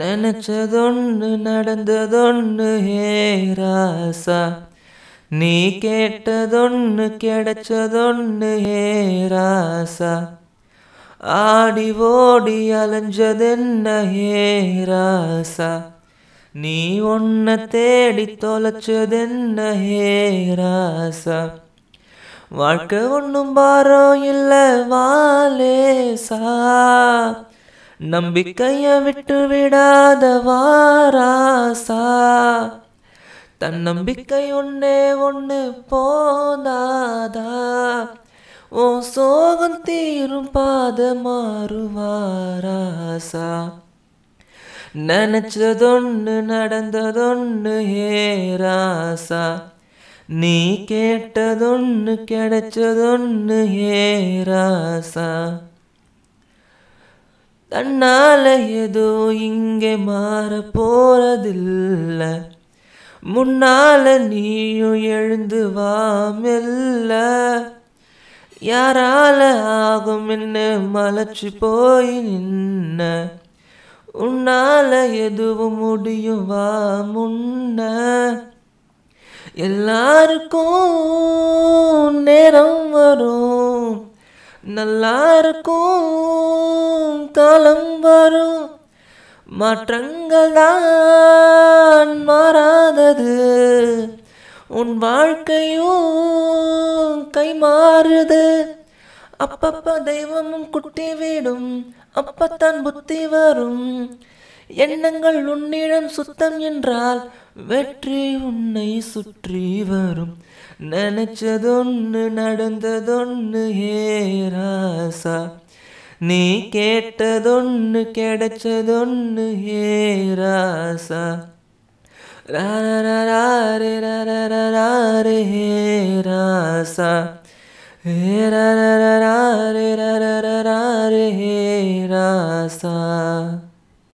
நினச்சதொன்று நடந்ததொன்று ஹே ராசா நீ கேட்டதொன்று கிடைச்சதொன்று ஹே ராசா ஆடி ஓடி அலைஞ்சதென்ன ஹே ராசா நீ ஒன்ன தேடி தொலைச்சதென்ன ஹே ராசா வாழ்க்கை ஒன்றும் பாரம் இல்லை வாலேசா நம்பிக்கைய விட்டு விடாத வாராசா தன் நம்பிக்கை ஒன்னே ஒன்று போதாதா ஓ சோகம் தீரும் பாத மாறுவாராசா நினச்சதொன்று நடந்ததொன்னு ஹேராசா நீ கேட்டதொன்னு கிடைச்சதொன்னு ஹேராசா தன்னால ஏதோ இங்கே மாற போறதில்ல முன்னால நீயும் எழுந்து வாமில்ல யாரால ஆகும் என்ன மலச்சு போய் நின்ன உன்னால எதுவும் முடியும் வா முன்ன எல்லாருக்கும் நேரம் வரும் நல்லா இருக்கும் காலம் வரும் மாற்றங்கள் தான் மாறாதது உன் வாழ்க்கையும் கை மாறுது அப்பப்ப தெய்வமும் குட்டி வீடும் அப்பத்தான் புத்தி வரும் எண்ணங்கள் உன்னிடம் சுத்தம் என்றால் வெற்றி உன்னை சுற்றி வரும் நினைச்சதொன்னு நடந்ததொன்னு ராசா நீ கேட்டதொன்னு கிடைச்சதொன்னு ஹேராசா ராரே ராரே ஹேராசா ஹே ராரே ராரே ராரே ஹேராசா